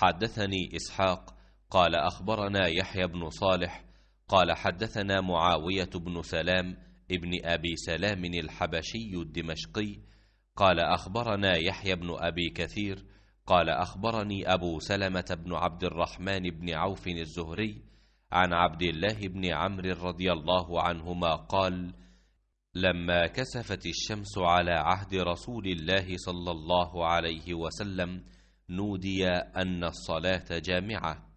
حدثني إسحاق قال أخبرنا يحيى بن صالح قال حدثنا معاوية بن سلام ابن أبي سلام الحبشي الدمشقي قال أخبرنا يحيى بن أبي كثير قال أخبرني أبو سلمة بن عبد الرحمن بن عوف الزهري عن عبد الله بن عمرو رضي الله عنهما قال لما كسفت الشمس على عهد رسول الله صلى الله عليه وسلم نودي أن الصلاة جامعة